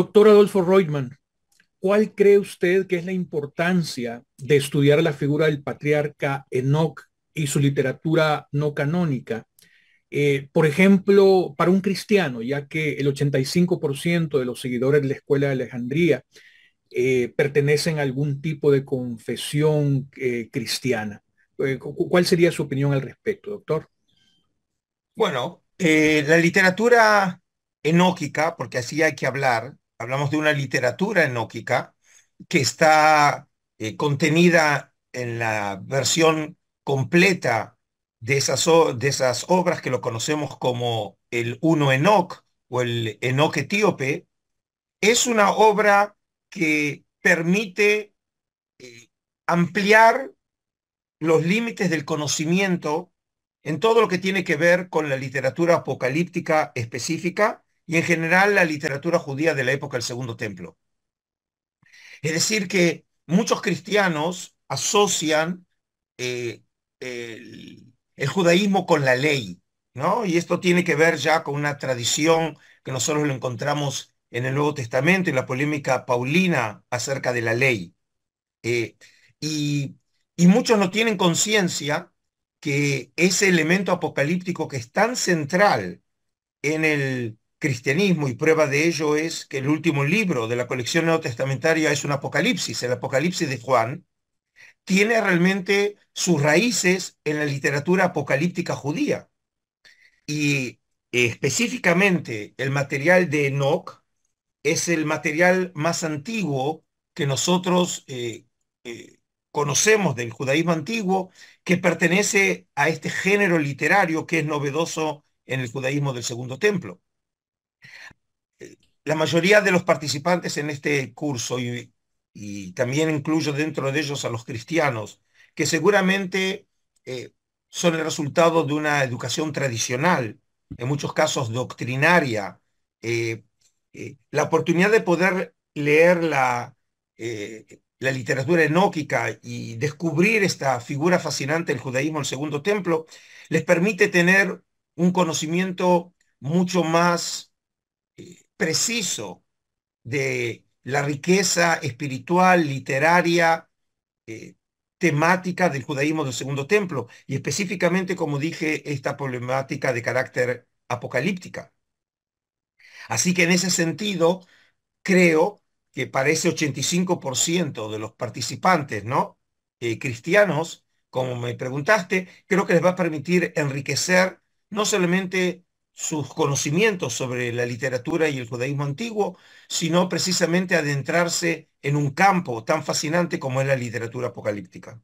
Doctor Adolfo Reutemann, ¿cuál cree usted que es la importancia de estudiar la figura del patriarca Enoch y su literatura no canónica? Eh, por ejemplo, para un cristiano, ya que el 85% de los seguidores de la Escuela de Alejandría eh, pertenecen a algún tipo de confesión eh, cristiana. ¿Cuál sería su opinión al respecto, doctor? Bueno, la literatura enóquica, porque así hay que hablar, hablamos de una literatura enóquica que está eh, contenida en la versión completa de esas, obras que lo conocemos como el Uno Enoch o el Enoch etíope, es una obra que permite eh, ampliar los límites del conocimiento en todo lo que tiene que ver con la literatura apocalíptica específica y en general la literatura judía de la época del Segundo Templo. Es decir, que muchos cristianos asocian eh, eh, el, judaísmo con la ley, ¿no? Y esto tiene que ver ya con una tradición que nosotros lo encontramos en el Nuevo Testamento, y la polémica paulina acerca de la ley. Eh, y muchos no tienen conciencia que ese elemento apocalíptico que es tan central en el cristianismo y prueba de ello es que el último libro de la colección neotestamentaria es un apocalipsis, el apocalipsis de Juan, tiene realmente sus raíces en la literatura apocalíptica judía. Y específicamente el material de Enoch es el material más antiguo que nosotros eh, eh, conocemos del judaísmo antiguo, que pertenece a este género literario que es novedoso en el judaísmo del Segundo Templo. La mayoría de los participantes en este curso, y, también incluyo dentro de ellos a los cristianos, que seguramente eh, son el resultado de una educación tradicional, en muchos casos doctrinaria. Eh, eh, la oportunidad de poder leer la, la literatura enóquica y descubrir esta figura fascinante del judaísmo en el Segundo Templo, les permite tener un conocimiento mucho más preciso de la riqueza espiritual, literaria, eh, temática del judaísmo del Segundo Templo, y específicamente, como dije, esta problemática de carácter apocalíptica. Así que en ese sentido, creo que para ese 85% de los participantes, ¿no? Eh, cristianos, como me preguntaste, creo que les va a permitir enriquecer no solamente sus conocimientos sobre la literatura y el judaísmo antiguo, sino precisamente adentrarse en un campo tan fascinante como es la literatura apocalíptica.